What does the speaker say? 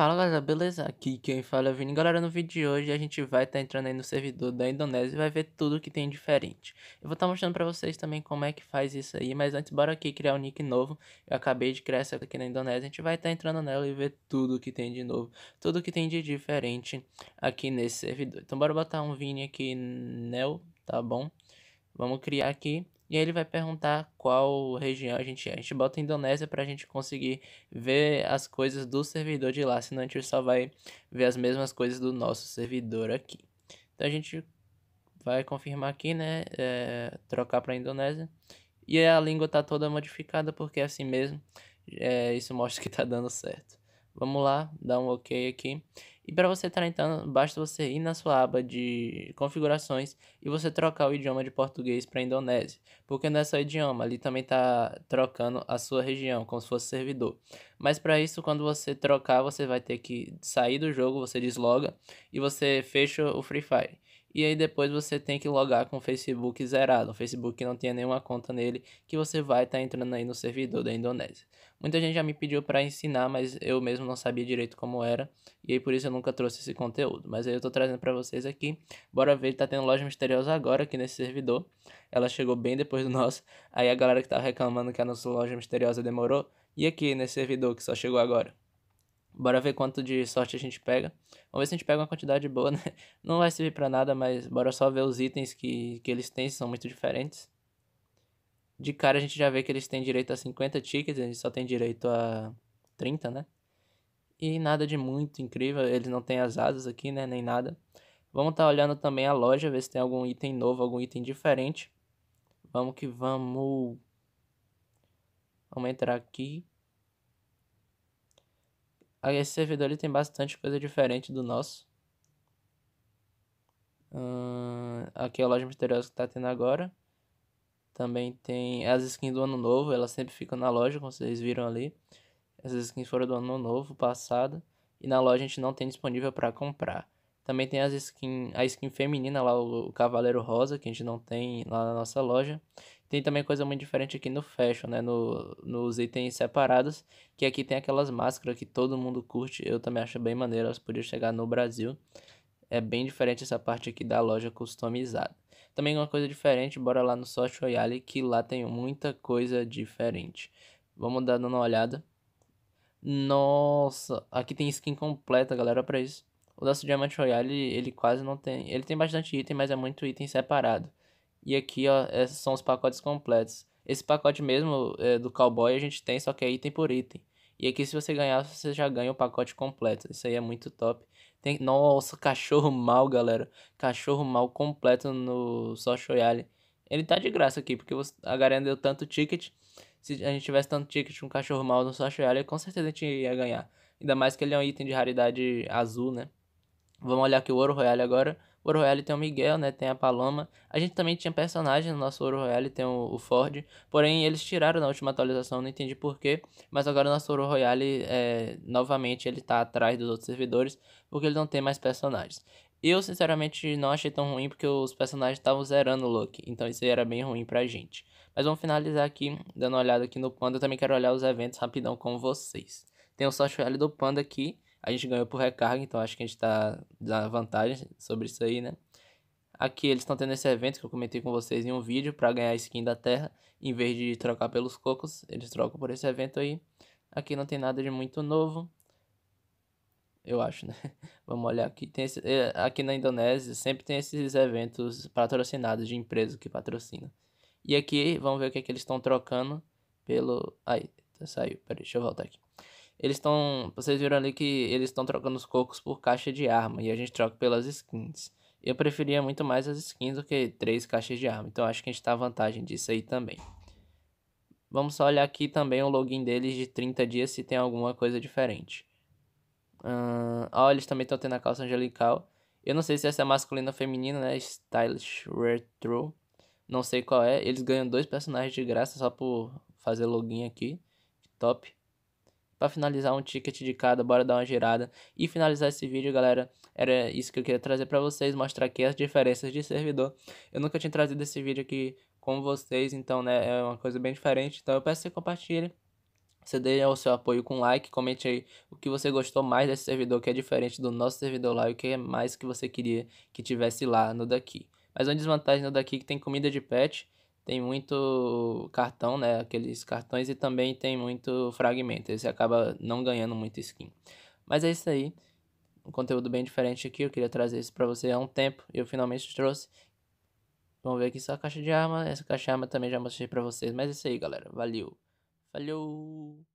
Fala galera, ah, beleza? Aqui quem fala é o Vini. Galera, no vídeo de hoje a gente vai estar tá entrando aí no servidor da Indonésia e vai ver tudo que tem diferente. Eu vou estar tá mostrando pra vocês também como é que faz isso aí, mas antes bora aqui criar um nick novo. Eu acabei de criar essa aqui na Indonésia, a gente vai estar tá entrando nela e ver tudo que tem de novo, tudo que tem de diferente aqui nesse servidor. Então bora botar um Vini aqui, Neo, tá bom? Vamos criar aqui, e aí ele vai perguntar qual região a gente é. A gente bota Indonésia para a gente conseguir ver as coisas do servidor de lá, senão a gente só vai ver as mesmas coisas do nosso servidor aqui. Então a gente vai confirmar aqui, né? É, trocar para Indonésia. E a língua está toda modificada porque assim mesmo é, isso mostra que está dando certo. Vamos lá, dá um ok aqui. E para você estar tá entrando, basta você ir na sua aba de configurações e você trocar o idioma de português para indonésio, porque não é só idioma, ali também está trocando a sua região, como se fosse servidor. Mas para isso, quando você trocar, você vai ter que sair do jogo, você desloga e você fecha o Free Fire e aí depois você tem que logar com o Facebook zerado, o Facebook que não tinha nenhuma conta nele, que você vai estar tá entrando aí no servidor da Indonésia. Muita gente já me pediu para ensinar, mas eu mesmo não sabia direito como era, e aí por isso eu nunca trouxe esse conteúdo, mas aí eu tô trazendo para vocês aqui. Bora ver, tá tendo loja misteriosa agora aqui nesse servidor. Ela chegou bem depois do nosso. Aí a galera que tava reclamando que a nossa loja misteriosa demorou, e aqui nesse servidor que só chegou agora. Bora ver quanto de sorte a gente pega. Vamos ver se a gente pega uma quantidade boa, né? Não vai servir para nada, mas bora só ver os itens que, que eles têm, são muito diferentes. De cara a gente já vê que eles têm direito a 50 tickets, a gente só tem direito a 30, né? E nada de muito incrível, eles não têm as asas aqui, né? Nem nada. Vamos estar tá olhando também a loja, ver se tem algum item novo, algum item diferente. Vamos que vamos. Vamos entrar aqui. Esse servidor ali tem bastante coisa diferente do nosso. aqui é a loja misteriosa que tá tendo agora. Também tem as skins do ano novo, elas sempre ficam na loja, como vocês viram ali. Essas skins foram do ano novo, passado. E na loja a gente não tem disponível para comprar. Também tem as skin, a skin feminina lá, o, o Cavaleiro Rosa, que a gente não tem lá na nossa loja. Tem também coisa muito diferente aqui no fashion, né? No, nos itens separados, que aqui tem aquelas máscaras que todo mundo curte, eu também acho bem maneiro, elas podiam chegar no Brasil. É bem diferente essa parte aqui da loja customizada. Também uma coisa diferente, bora lá no Soft Royale, que lá tem muita coisa diferente. Vamos dar uma olhada. Nossa, aqui tem skin completa, galera, para isso. O nosso Diamante Royale, ele quase não tem... Ele tem bastante item, mas é muito item separado. E aqui, ó, esses são os pacotes completos. Esse pacote mesmo é, do cowboy a gente tem, só que é item por item. E aqui se você ganhar, você já ganha o pacote completo. Isso aí é muito top. Tem... Nossa, cachorro mal, galera. Cachorro mal completo no só Royale. Ele tá de graça aqui, porque você... a Garena deu tanto ticket. Se a gente tivesse tanto ticket com um cachorro mal no só Royale, com certeza a gente ia ganhar. Ainda mais que ele é um item de raridade azul, né? Vamos olhar aqui o Ouro Royale agora. O Ouro Royale tem o Miguel, né? Tem a Paloma. A gente também tinha personagem no nosso Ouro Royale, tem o, o Ford. Porém, eles tiraram na última atualização, não entendi porquê. Mas agora o nosso Ouro Royale, é, novamente, ele tá atrás dos outros servidores, porque ele não tem mais personagens. Eu, sinceramente, não achei tão ruim, porque os personagens estavam zerando o look. Então isso aí era bem ruim pra gente. Mas vamos finalizar aqui, dando uma olhada aqui no Panda. Eu também quero olhar os eventos rapidão com vocês. Tem o Social Royale do Panda aqui a gente ganhou por recarga, então acho que a gente está na vantagem sobre isso aí, né? Aqui eles estão tendo esse evento que eu comentei com vocês em um vídeo para ganhar skin da terra. Em vez de trocar pelos cocos, eles trocam por esse evento aí. Aqui não tem nada de muito novo. Eu acho, né? Vamos olhar aqui. Tem esse... É, aqui na Indonésia sempre tem esses eventos patrocinados de empresa que patrocina. E aqui vamos ver o que, é que eles estão trocando pelo. Aí, saiu. Peraí, deixa eu voltar aqui eles estão. Vocês viram ali que eles estão trocando os cocos por caixa de arma e a gente troca pelas skins. Eu preferia muito mais as skins do que três caixas de arma, então acho que a gente tá à vantagem disso aí também. Vamos só olhar aqui também o login deles de 30 dias se tem alguma coisa diferente. Uh, eles também estão tendo a calça angelical. Eu não sei se essa é masculina ou feminina, né? Stylish Retro. Não sei qual é. Eles ganham dois personagens de graça só por fazer login aqui. Top. Para finalizar um ticket de cada, bora dar uma girada e finalizar esse vídeo, galera. Era isso que eu queria trazer para vocês, mostrar aqui as diferenças de servidor. Eu nunca tinha trazido esse vídeo aqui com vocês, então, né, é uma coisa bem diferente. Então eu peço que você compartilhe. Você dê o seu apoio com like, comente aí o que você gostou mais desse servidor, que é diferente do nosso servidor lá, e o que é mais que você queria que tivesse lá no daqui. Mas uma desvantagem no daqui é que tem comida de pet tem muito cartão, né? Aqueles cartões e também tem muito fragmento. Você acaba não ganhando muito skin. Mas é isso aí. Um conteúdo bem diferente aqui. Eu queria trazer isso para você há um tempo. E eu finalmente trouxe. Vamos ver aqui só a caixa de arma. Essa caixa de arma também já mostrei para vocês. Mas é isso aí, galera. Valeu. Falou!